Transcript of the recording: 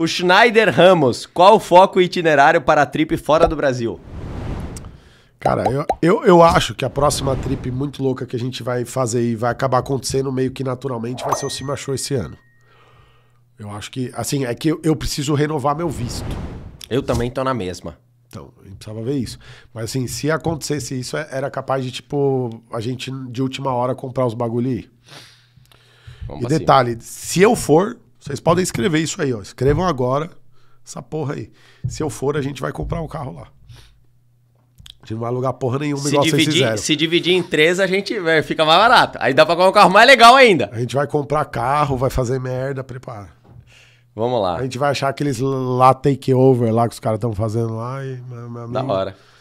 O Schneider Ramos, qual o foco e itinerário para a trip fora do Brasil? Cara, eu, eu, eu acho que a próxima trip muito louca que a gente vai fazer e vai acabar acontecendo meio que naturalmente vai ser o Cima Show esse ano. Eu acho que, assim, é que eu, eu preciso renovar meu visto. Eu também tô na mesma. Então, a gente precisava ver isso. Mas assim, se acontecesse isso, é, era capaz de, tipo, a gente de última hora comprar os bagulho e ir. Vamos e assim? detalhe, se eu for, vocês podem escrever isso aí, ó. Escrevam agora essa porra aí. Se eu for, a gente vai comprar um carro lá. A gente não vai alugar porra nenhuma se igual dividir, vocês Se dividir em três, a gente é, fica mais barato. Aí dá pra comprar um carro mais legal ainda. A gente vai comprar carro, vai fazer merda, prepara. Vamos lá. A gente vai achar aqueles lá takeover lá que os caras estão fazendo lá e. Da hora.